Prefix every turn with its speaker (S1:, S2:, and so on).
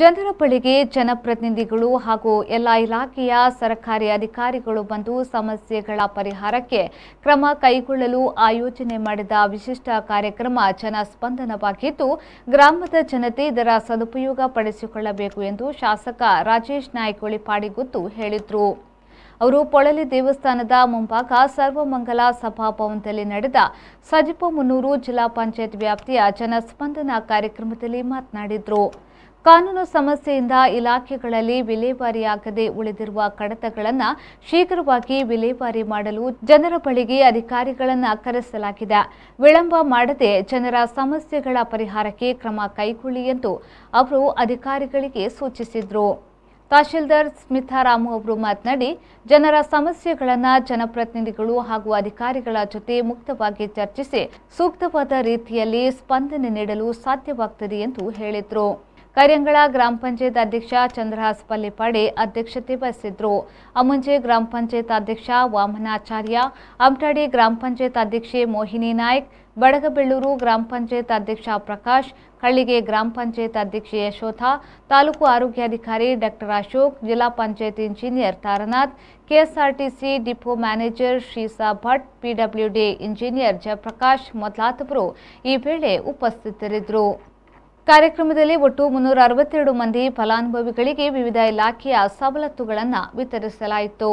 S1: ಜನರ ಬಳಿಗೆ ಜನಪ್ರತಿನಿಧಿಗಳು ಹಾಗೂ ಎಲ್ಲ ಇಲಾಖೆಯ ಸರ್ಕಾರಿ ಅಧಿಕಾರಿಗಳು ಬಂದು ಸಮಸ್ಯೆಗಳ ಪರಿಹಾರಕ್ಕೆ ಕ್ರಮ ಕೈಗೊಳ್ಳಲು ಆಯೋಜನೆ ಮಾಡಿದ ವಿಶಿಷ್ಟ ಕಾರ್ಯಕ್ರಮ ಜನಸ್ಪಂದನವಾಗಿದ್ದು ಗ್ರಾಮದ ಜನತೆ ಇದರ ಸದುಪಯೋಗ ಪಡಿಸಿಕೊಳ್ಳಬೇಕು ಎಂದು ಶಾಸಕ ರಾಜೇಶ್ ನಾಯ್ಕ್ ಒಳಿಪಾಡಿ ಹೇಳಿದರು ಅವರು ಪೊಳಲಿ ದೇವಸ್ಥಾನದ ಮುಂಭಾಗ ಸರ್ವಮಂಗಲ ಸಭಾಭವನದಲ್ಲಿ ನಡೆದ ಸಜಿಪ ಮುನ್ನೂರು ಜಿಲ್ಲಾ ಪಂಚಾಯತ್ ವ್ಯಾಪ್ತಿಯ ಜನಸ್ಪಂದನ ಕಾರ್ಯಕ್ರಮದಲ್ಲಿ ಮಾತನಾಡಿದರು ಕಾನೂನು ಸಮಸ್ಯೆಯಿಂದ ಇಲಾಖೆಗಳಲ್ಲಿ ವಿಲೇವಾರಿಯಾಗದೆ ಉಳಿದಿರುವ ಕಡತಗಳನ್ನು ಶೀಘ್ರವಾಗಿ ವಿಲೇವಾರಿ ಮಾಡಲು ಜನರ ಬಳಿಗೆ ಅಧಿಕಾರಿಗಳನ್ನು ಕರೆಸಲಾಗಿದೆ ವಿಳಂಬ ಮಾಡದೆ ಜನರ ಸಮಸ್ಯೆಗಳ ಪರಿಹಾರಕ್ಕೆ ಕ್ರಮ ಕೈಗೊಳ್ಳಿ ಎಂದು ಅವರು ಅಧಿಕಾರಿಗಳಿಗೆ ಸೂಚಿಸಿದರು ತಹಶೀಲ್ದಾರ್ ಸ್ಮಿತಾರಾಮು ಅವರು ಮಾತನಾಡಿ ಜನರ ಸಮಸ್ಯೆಗಳನ್ನು ಜನಪ್ರತಿನಿಧಿಗಳು ಹಾಗೂ ಅಧಿಕಾರಿಗಳ ಜೊತೆ ಮುಕ್ತವಾಗಿ ಚರ್ಚಿಸಿ ಸೂಕ್ತವಾದ ರೀತಿಯಲ್ಲಿ ಸ್ಪಂದನೆ ನೀಡಲು ಸಾಧ್ಯವಾಗುತ್ತದೆ ಎಂದು ಹೇಳಿದರು ಕರಿಯಂಗಳ ಗ್ರಾಮ ಪಂಚಾಯತ್ ಅಧ್ಯಕ್ಷ ಚಂದ್ರಹಾಸ್ ಪಲ್ಲಿಪಾಡಿ ಅಧ್ಯಕ್ಷತೆ ವಹಿಸಿದ್ರು ಅಮುಂಜೆ ಗ್ರಾಮ ಪಂಚಾಯತ್ ಅಧ್ಯಕ್ಷ ವಾಮನಾಚಾರ್ಯ ಅಮಟಾಡಿ ಗ್ರಾಮ ಪಂಚಾಯತ್ ಅಧ್ಯಕ್ಷೆ ಮೋಹಿನಿ ನಾಯ್ಕ್ ಬಡಗಬೆಳ್ಳೂರು ಗ್ರಾಮ ಪಂಚಾಯತ್ ಅಧ್ಯಕ್ಷ ಪ್ರಕಾಶ್ ಕಳ್ಳಿಗೆ ಗ್ರಾಮ ಪಂಚಾಯತ್ ಅಧ್ಯಕ್ಷೆ ಯಶೋಧ ತಾಲೂಕು ಆರೋಗ್ಯಾಧಿಕಾರಿ ಡಾಕ್ಟರ್ ಅಶೋಕ್ ಜಿಲ್ಲಾ panchayat engineer Taranath KSRTC depot manager Shreesa Bhat PWD engineer Jayaprakash ಮೊದಲಾದವರು ಈ ವೇಳೆ ಉಪಸ್ಥಿತರಿದ್ದರು ಕಾರ್ಯಕ್ರಮದಲ್ಲಿ ಒಟ್ಟು ಮುನ್ನೂರ ಅರವತ್ತೆರಡು ಮಂದಿ ಫಲಾನುಭವಿಗಳಿಗೆ ವಿವಿಧ ಇಲಾಖೆಯ ಸವಲತ್ತುಗಳನ್ನು ವಿತರಿಸಲಾಯಿತು